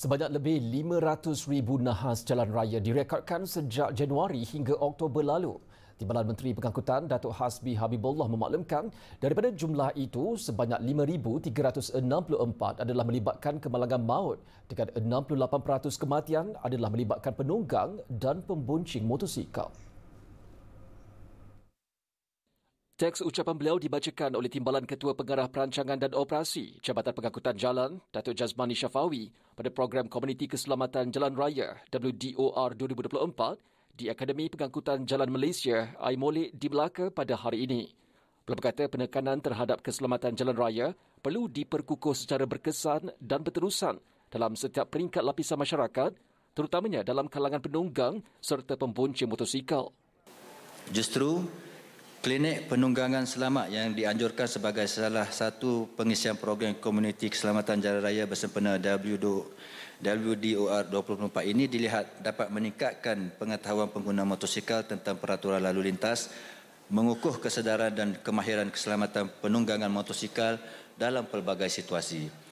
Sebanyak lebih 500 ribu nahas jalan raya direkodkan sejak Januari hingga Oktober lalu. Timbalan Menteri Pengangkutan Datuk Hasbi Habibullah memaklumkan daripada jumlah itu sebanyak 5,364 adalah melibatkan kemalangan maut dengan 68% kematian adalah melibatkan penunggang dan pembuncing motosikal. Teks ucapan beliau dibacakan oleh Timbalan Ketua Pengarah Perancangan dan Operasi Jabatan Pengangkutan Jalan, Datuk Jazmani Syafawi pada Program Komuniti Keselamatan Jalan Raya WDOR 2024 di Akademi Pengangkutan Jalan Malaysia Aimolik di Melaka pada hari ini. Beliau berkata penekanan terhadap keselamatan jalan raya perlu diperkukuh secara berkesan dan berterusan dalam setiap peringkat lapisan masyarakat terutamanya dalam kalangan penunggang serta pembonceng motosikal. Justru klinik penunggangan selamat yang dianjurkan sebagai salah satu pengisian program komuniti keselamatan jalan raya bersempena WDOR 24 ini dilihat dapat meningkatkan pengetahuan pengguna motosikal tentang peraturan lalu lintas, mengukuh kesedaran dan kemahiran keselamatan penunggangan motosikal dalam pelbagai situasi.